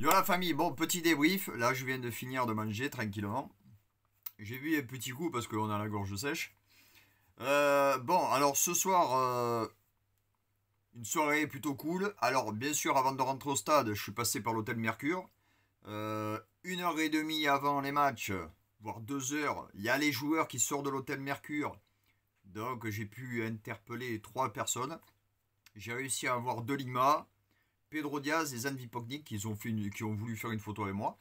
Yo la famille, bon petit débrief, là je viens de finir de manger tranquillement. J'ai vu un petit coup parce qu'on a la gorge sèche. Euh, bon, alors ce soir, euh, une soirée plutôt cool. Alors bien sûr, avant de rentrer au stade, je suis passé par l'hôtel Mercure. Euh, une heure et demie avant les matchs, voire deux heures, il y a les joueurs qui sortent de l'hôtel Mercure. Donc j'ai pu interpeller trois personnes. J'ai réussi à avoir deux limas, Pedro Diaz et Zan Pognik qui ont, voulu faire une photo avec moi.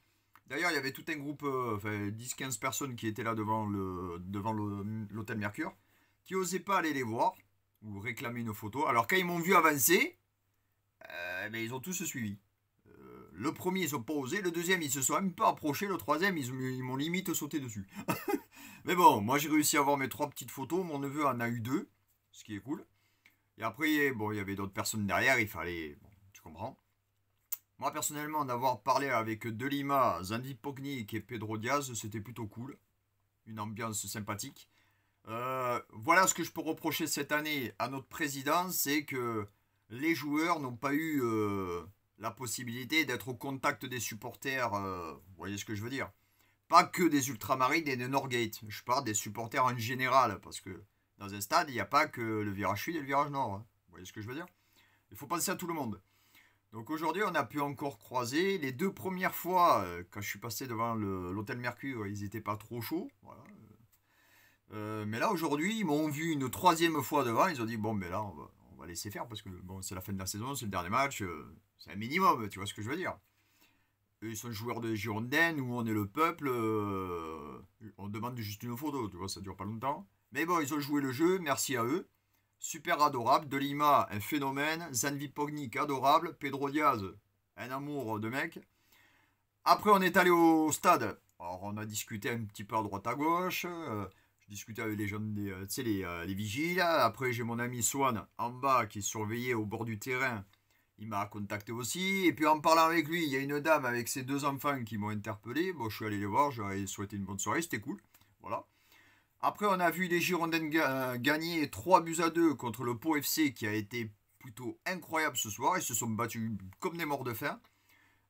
D'ailleurs, il y avait tout un groupe, euh, enfin 10-15 personnes qui étaient là devant le devant l'hôtel Mercure, qui n'osaient pas aller les voir ou réclamer une photo. Alors quand ils m'ont vu avancer, euh, eh ben, ils ont tous suivi. Euh, le premier, ils n'ont pas osé. Le deuxième, ils se sont même pas approchés. Le troisième, ils, m'ont limite sauté dessus. Mais bon, moi j'ai réussi à avoir mes trois petites photos. Mon neveu en a eu deux, ce qui est cool. Et après, bon, il y avait d'autres personnes derrière. Il fallait, moi, personnellement, d'avoir parlé avec Delima, Zandi Pognik et Pedro Diaz, c'était plutôt cool. Une ambiance sympathique. Euh, voilà ce que je peux reprocher cette année à notre président, c'est que les joueurs n'ont pas eu euh, la possibilité d'être au contact des supporters. Euh, vous voyez ce que je veux dire Pas que des ultramarines et des Norgate. Je parle des supporters en général, parce que dans un stade, il n'y a pas que le virage sud et le virage nord. Hein. Vous voyez ce que je veux dire Il faut penser à tout le monde. Donc aujourd'hui, on a pu encore croiser. Les deux premières fois, euh, quand je suis passé devant l'hôtel Mercure, ils n'étaient pas trop chauds. Euh, mais là, aujourd'hui, ils m'ont vu une troisième fois devant. Ils ont dit, bon, mais là, on va, laisser faire parce que bon, c'est la fin de la saison, c'est le dernier match. Euh, c'est un minimum, tu vois ce que je veux dire. Ils sont joueurs de Girondins, où on est le peuple. on demande juste une photo, tu vois, ça dure pas longtemps. Mais bon, ils ont joué le jeu, merci à eux super adorable. Delima, un phénomène. Zanvi Pognik, adorable. Pedro Diaz, un amour de mec. Après, on est allé au stade. Alors, on a discuté un petit peu à droite à gauche. Euh, je discutais avec les jeunes, des, euh, euh, les, vigiles. Après, j'ai mon ami Swan en bas qui surveillait au bord du terrain. Il m'a contacté aussi. Et puis, en parlant avec lui, il y a une dame avec ses deux enfants qui m'ont interpellé. Bon, je suis allé les voir. J'avais souhaité une bonne soirée. C'était cool. Après, on a vu les Girondins euh, gagner 3 buts à 2 contre le Pau FC qui a été plutôt incroyable ce soir. Ils se sont battus comme des morts de faim.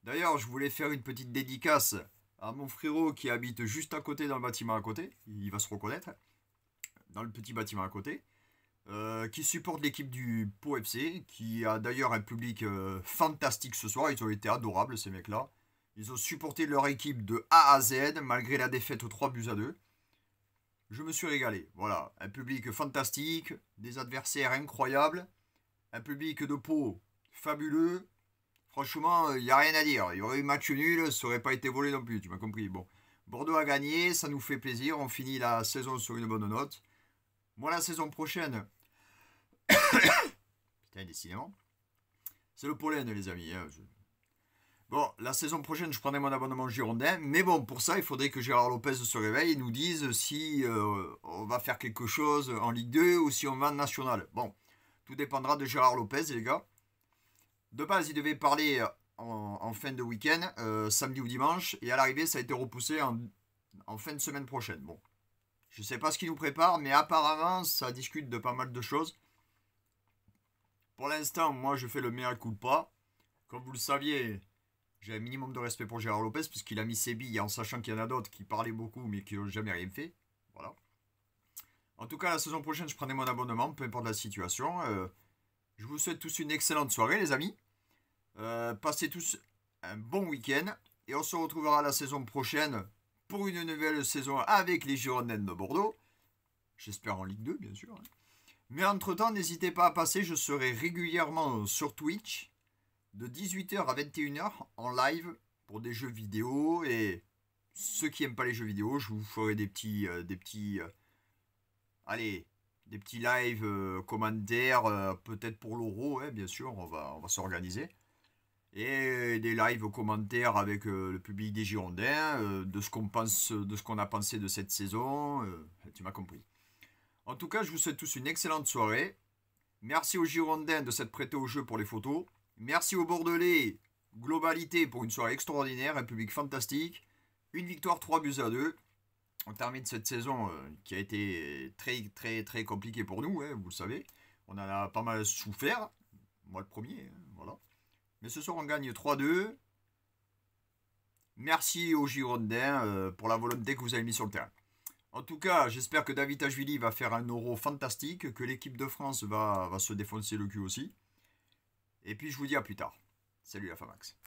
D'ailleurs, je voulais faire une petite dédicace à mon frérot qui habite juste à côté dans le bâtiment à côté. Il va se reconnaître. Dans le petit bâtiment à côté. Euh, qui supporte l'équipe du Pau FC, qui a d'ailleurs un public euh, fantastique ce soir. Ils ont été adorables, ces mecs-là. Ils ont supporté leur équipe de A à Z, malgré la défaite aux 3 buts à 2 je me suis régalé. Voilà, un public fantastique, des adversaires incroyables, un public de peau fabuleux. Franchement, il n'y a rien à dire. Il y aurait eu match nul, ça n'aurait pas été volé non plus, tu m'as compris. Bon, Bordeaux a gagné, ça nous fait plaisir. On finit la saison sur une bonne note. Voilà, la saison prochaine. Putain, décidément. C'est le pollen, les amis. Hein, Bon, la saison prochaine, je prendrai mon abonnement girondin. Mais bon, pour ça, il faudrait que Gérard Lopez se réveille et nous dise si euh, on va faire quelque chose en Ligue 2 ou si on va en National. Bon, tout dépendra de Gérard Lopez, les gars. De base, il devait parler en, fin de week-end, euh, samedi ou dimanche. Et à l'arrivée, ça a été repoussé en, en, fin de semaine prochaine. Bon, je ne sais pas ce qu'il nous prépare, mais apparemment, ça discute de pas mal de choses. Pour l'instant, moi, je fais le meilleur coup de pas. Comme vous le saviez, j'ai un minimum de respect pour Gérard Lopez, puisqu'il a mis ses billes en sachant qu'il y en a d'autres qui parlaient beaucoup mais qui n'ont jamais rien fait. Voilà. En tout cas, la saison prochaine, je prendrai mon abonnement, peu importe la situation. Euh, je vous souhaite tous une excellente soirée, les amis. Euh, passez tous un bon week-end. Et on se retrouvera la saison prochaine pour une nouvelle saison avec les Girondins de Bordeaux. J'espère en Ligue 2, bien sûr. Hein. Mais entre-temps, n'hésitez pas à passer. Je serai régulièrement sur Twitch de 18h à 21h en live pour des jeux vidéo. Et ceux qui n'aiment pas les jeux vidéo, je vous ferai des petits. Euh, des petits euh, allez, des petits live euh, commentaires, peut-être pour l'euro, bien sûr, on va, on va s'organiser. Et des lives commentaires avec le public des Girondins, de ce qu'on pense, de ce qu'on a pensé de cette saison. tu m'as compris. En tout cas, je vous souhaite tous une excellente soirée. Merci aux Girondins de s'être prêté au jeu pour les photos. Merci aux Bordelais. Globalité pour une soirée extraordinaire, un public fantastique. Une victoire, 3 buts à 2. On termine cette saison euh, qui a été très très très compliquée pour nous, hein, vous le savez. On en a pas mal souffert. Moi le premier, hein, voilà. Mais ce soir on gagne 3-2. Merci aux Girondins euh, pour la volonté que vous avez mise sur le terrain. En tout cas, j'espère que David Ajvili va faire un euro fantastique, que l'équipe de France va, va se défoncer le cul aussi. Et puis je vous dis à plus tard. Salut la Famax.